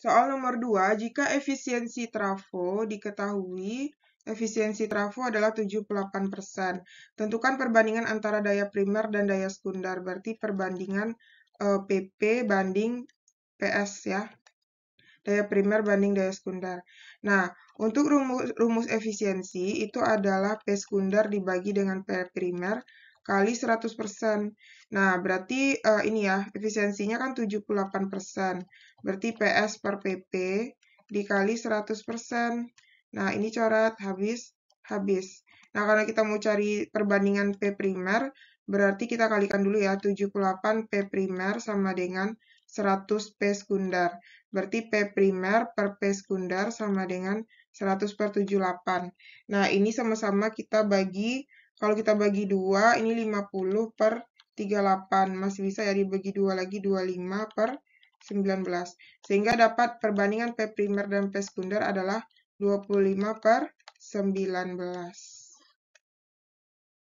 Soal nomor dua, jika efisiensi trafo diketahui, efisiensi trafo adalah 78%. Tentukan perbandingan antara daya primer dan daya sekunder, berarti perbandingan e, eh, PP banding PS ya. Daya primer banding daya sekunder. Nah, untuk rumus, rumus efisiensi itu adalah P sekunder dibagi dengan P primer kali 100%. Nah, berarti uh, ini ya, efisiensinya kan 78%. Berarti PS per PP dikali 100%. Nah, ini coret habis habis. Nah, karena kita mau cari perbandingan P primer, berarti kita kalikan dulu ya 78 P primer sama dengan 100 P sekunder. Berarti P primer per P sekunder sama dengan 100 per 78. Nah, ini sama-sama kita bagi kalau kita bagi 2, ini 50 per 38. Masih bisa ya dibagi 2 lagi, 25 per 19. Sehingga dapat perbandingan P primer dan P sekunder adalah 25 per 19.